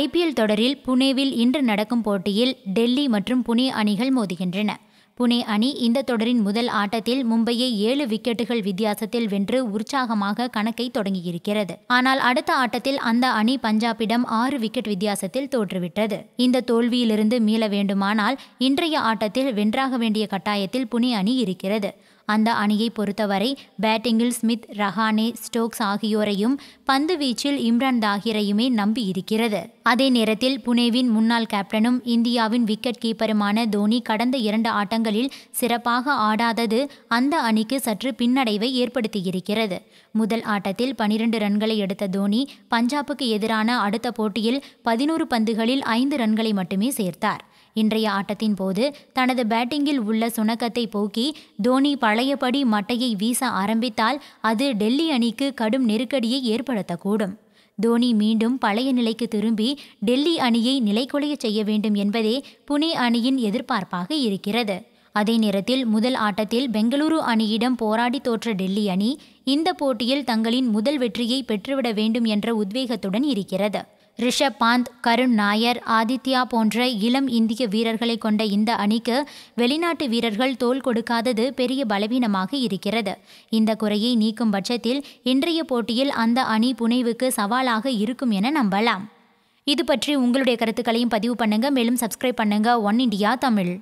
IPL தொடரில் புனேவில் இன்று நடக்கும் போட்டியில் டெல்லி மற்றும் புனே அணிகள் மோதுகின்றன புனே அணி இந்த தொடரின் முதல் ஆட்டத்தில் மும்பையை ஏழு விக்கெட்டுகள் வித்தியாசத்தில் வென்று உற்சாகமாக கணக்கை தொடங்கியிருக்கிறது ஆனால் அடுத்த ஆட்டத்தில் அந்த அணி பஞ்சாபிடம் ஆறு விக்கெட் வித்தியாசத்தில் தோற்றுவிட்டது இந்த தோல்வியிலிருந்து மீள வேண்டுமானால் இன்றைய ஆட்டத்தில் வென்றாக வேண்டிய கட்டாயத்தில் புனே அணி இருக்கிறது அந்த அணியை பொறுத்தவரை பேட்டிங்கில் ஸ்மித் ரஹானே ஸ்டோக்ஸ் ஆகியோரையும் பந்து வீச்சில் இம்ரான் தாகிரையுமே நம்பியிருக்கிறது அதே நேரத்தில் புனேவின் முன்னாள் கேப்டனும் இந்தியாவின் விக்கெட் கீப்பருமான தோனி கடந்த இரண்டு ஆட்டங்களில் சிறப்பாக ஆடாதது அந்த அணிக்கு சற்று பின்னடைவை ஏற்படுத்தியிருக்கிறது முதல் ஆட்டத்தில் பனிரெண்டு ரன்களை எடுத்த தோனி பஞ்சாபுக்கு எதிரான அடுத்த போட்டியில் பதினோரு பந்துகளில் ஐந்து ரன்களை மட்டுமே சேர்த்தார் இன்றைய ஆட்டத்தின் போது தனது பேட்டிங்கில் உள்ள சுணக்கத்தை போக்கி தோனி பழையபடி மட்டையை வீச ஆரம்பித்தால் அது டெல்லி அணிக்கு கடும் நெருக்கடியை ஏற்படுத்தக்கூடும் தோனி மீண்டும் பழைய நிலைக்கு திரும்பி டெல்லி அணியை நிலைக்குலைய செய்ய வேண்டும் என்பதே புனே அணியின் எதிர்பார்ப்பாக இருக்கிறது அதே நேரத்தில் முதல் ஆட்டத்தில் பெங்களூரு அணியிடம் போராடி தோற்ற டெல்லி அணி இந்த போட்டியில் தங்களின் முதல் வெற்றியை பெற்றுவிட வேண்டும் என்ற உத்வேகத்துடன் இருக்கிறது ரிஷப் பாந்த் கருண் நாயர் ஆதித்யா போன்ற இளம் இந்திய வீரர்களை கொண்ட இந்த அணிக்கு வெளிநாட்டு வீரர்கள் தோல் கொடுக்காதது பெரிய பலவீனமாக இருக்கிறது இந்த குறையை நீக்கும் பட்சத்தில் இன்றைய போட்டியில் அந்த அணி புனைவுக்கு சவாலாக இருக்கும் என நம்பலாம் இது பற்றி உங்களுடைய கருத்துக்களையும் பதிவு பண்ணுங்க மேலும் சப்ஸ்கிரைப் பண்ணுங்க ஒன் இண்டியா தமிழ்